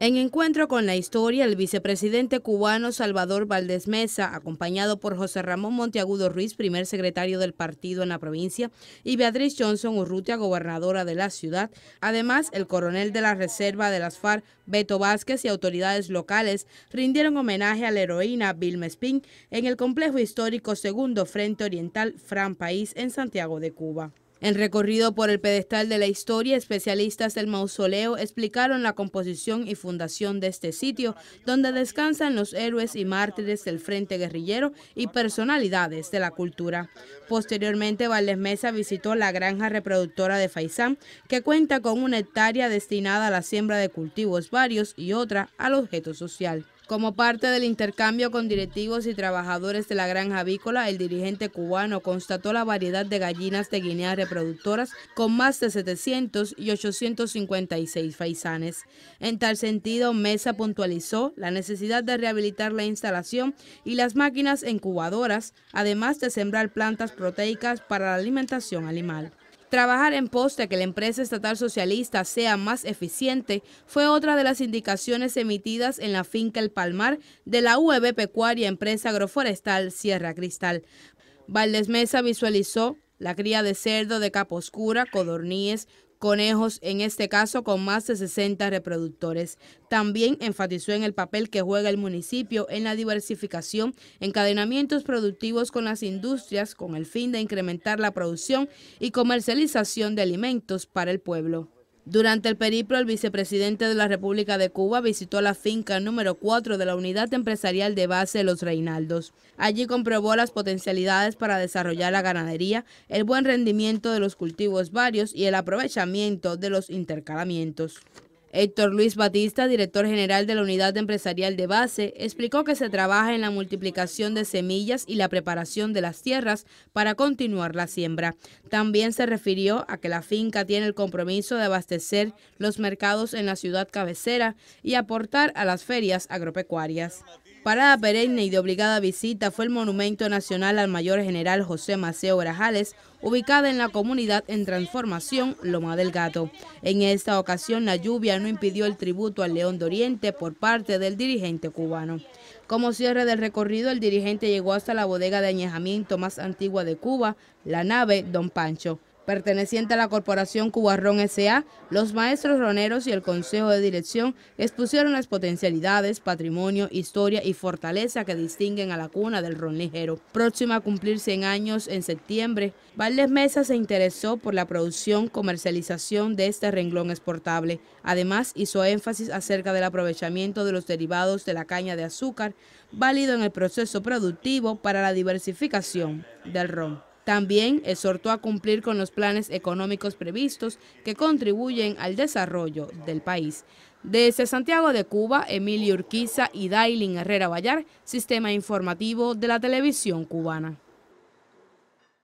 En encuentro con la historia, el vicepresidente cubano Salvador Valdés Mesa, acompañado por José Ramón Monteagudo Ruiz, primer secretario del partido en la provincia, y Beatriz Johnson Urrutia, gobernadora de la ciudad, además el coronel de la reserva de las FARC, Beto Vázquez, y autoridades locales rindieron homenaje a la heroína Vilma Sping en el complejo histórico Segundo Frente Oriental Fran País en Santiago de Cuba. En recorrido por el pedestal de la historia, especialistas del mausoleo explicaron la composición y fundación de este sitio, donde descansan los héroes y mártires del Frente Guerrillero y personalidades de la cultura. Posteriormente, Valdés Mesa visitó la granja reproductora de Faisán, que cuenta con una hectárea destinada a la siembra de cultivos varios y otra al objeto social. Como parte del intercambio con directivos y trabajadores de la granja avícola, el dirigente cubano constató la variedad de gallinas de Guinea reproductoras con más de 700 y 856 faisanes. En tal sentido, Mesa puntualizó la necesidad de rehabilitar la instalación y las máquinas incubadoras, además de sembrar plantas proteicas para la alimentación animal. Trabajar en poste de que la empresa estatal socialista sea más eficiente fue otra de las indicaciones emitidas en la finca El Palmar de la UEB Pecuaria Empresa Agroforestal Sierra Cristal. Valdés Mesa visualizó la cría de cerdo de capa oscura, codorníes, conejos, en este caso con más de 60 reproductores. También enfatizó en el papel que juega el municipio en la diversificación, encadenamientos productivos con las industrias con el fin de incrementar la producción y comercialización de alimentos para el pueblo. Durante el periplo, el vicepresidente de la República de Cuba visitó la finca número 4 de la unidad empresarial de base Los Reinaldos. Allí comprobó las potencialidades para desarrollar la ganadería, el buen rendimiento de los cultivos varios y el aprovechamiento de los intercalamientos. Héctor Luis Batista, director general de la Unidad Empresarial de Base, explicó que se trabaja en la multiplicación de semillas y la preparación de las tierras para continuar la siembra. También se refirió a que la finca tiene el compromiso de abastecer los mercados en la ciudad cabecera y aportar a las ferias agropecuarias. Parada perenne y de obligada visita fue el Monumento Nacional al Mayor General José Maceo Grajales, ubicada en la comunidad en transformación Loma del Gato. En esta ocasión la lluvia no impidió el tributo al León de Oriente por parte del dirigente cubano. Como cierre del recorrido, el dirigente llegó hasta la bodega de añejamiento más antigua de Cuba, la nave Don Pancho perteneciente a la Corporación Cubarrón S.A., los maestros roneros y el Consejo de Dirección expusieron las potencialidades, patrimonio, historia y fortaleza que distinguen a la cuna del ron ligero. Próxima a cumplir 100 años en septiembre, Valdés Mesa se interesó por la producción, y comercialización de este renglón exportable. Además, hizo énfasis acerca del aprovechamiento de los derivados de la caña de azúcar, válido en el proceso productivo para la diversificación del ron. También exhortó a cumplir con los planes económicos previstos que contribuyen al desarrollo del país. Desde Santiago de Cuba, Emilio Urquiza y Dailin Herrera Vallar, Sistema Informativo de la Televisión Cubana.